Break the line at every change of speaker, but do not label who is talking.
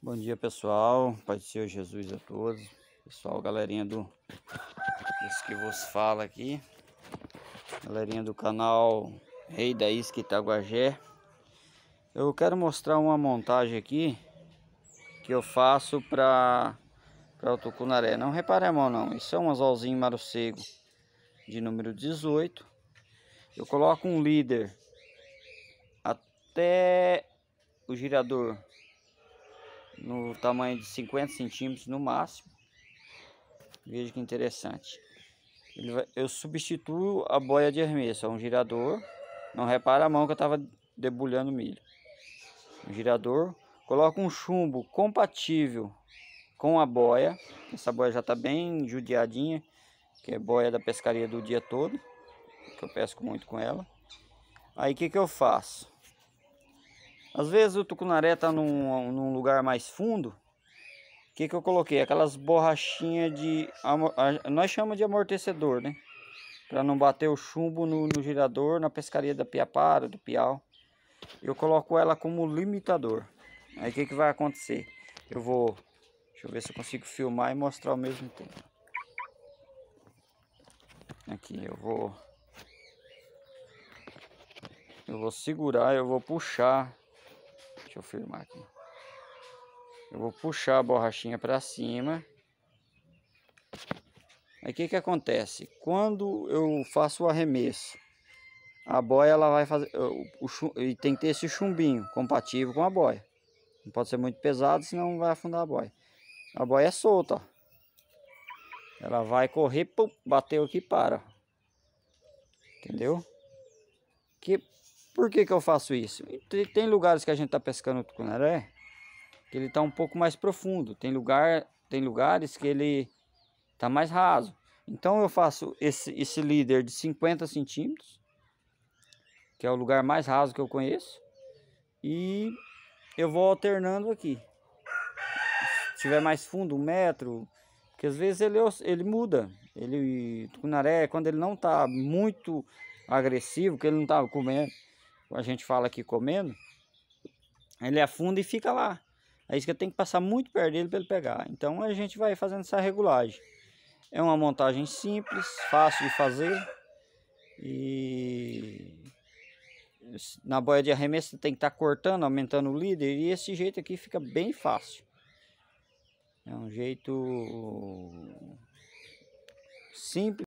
Bom dia pessoal, Pai do Senhor Jesus a todos Pessoal, galerinha do Isso que vos fala aqui Galerinha do canal Rei da Isca Itaguajé Eu quero mostrar uma montagem aqui Que eu faço para para o tucunaré Não repare a mão não, isso é um azolzinho marocego De número 18 Eu coloco um líder Até o girador no tamanho de 50 centímetros no máximo. Veja que interessante. Vai, eu substituo a boia de arremesso, é um girador. Não repara a mão que eu estava debulhando milho. Um girador. Coloco um chumbo compatível com a boia. Essa boia já está bem judiadinha, que é boia da pescaria do dia todo, que eu pesco muito com ela. Aí o que, que eu faço? Às vezes o tucunaré tá num, num lugar mais fundo. O que, que eu coloquei? Aquelas borrachinhas de... Nós chamamos de amortecedor, né? Para não bater o chumbo no, no girador, na pescaria da piapara, do piau. Eu coloco ela como limitador. Aí o que, que vai acontecer? Eu vou... Deixa eu ver se eu consigo filmar e mostrar ao mesmo tempo. Aqui, eu vou... Eu vou segurar, eu vou puxar eu firmar aqui. Eu vou puxar a borrachinha para cima. Aí o que, que acontece? Quando eu faço o arremesso, a boia ela vai fazer. O, o, e tem que ter esse chumbinho compatível com a boia. Não pode ser muito pesado, senão vai afundar a boia. A boia é solta, ó. Ela vai correr, pum, bateu aqui e para. Entendeu? Que por que, que eu faço isso? Tem lugares que a gente está pescando tucunaré que ele está um pouco mais profundo. Tem, lugar, tem lugares que ele está mais raso. Então eu faço esse, esse líder de 50 centímetros, que é o lugar mais raso que eu conheço. E eu vou alternando aqui. Se tiver mais fundo, um metro, porque às vezes ele, ele muda. Ele, tucunaré, quando ele não está muito agressivo, que ele não está comendo a gente fala aqui comendo, ele afunda e fica lá. É que eu tenho que passar muito perto dele para ele pegar. Então a gente vai fazendo essa regulagem. É uma montagem simples, fácil de fazer. E na boia de arremesso tem que estar tá cortando, aumentando o líder. E esse jeito aqui fica bem fácil. É um jeito simples.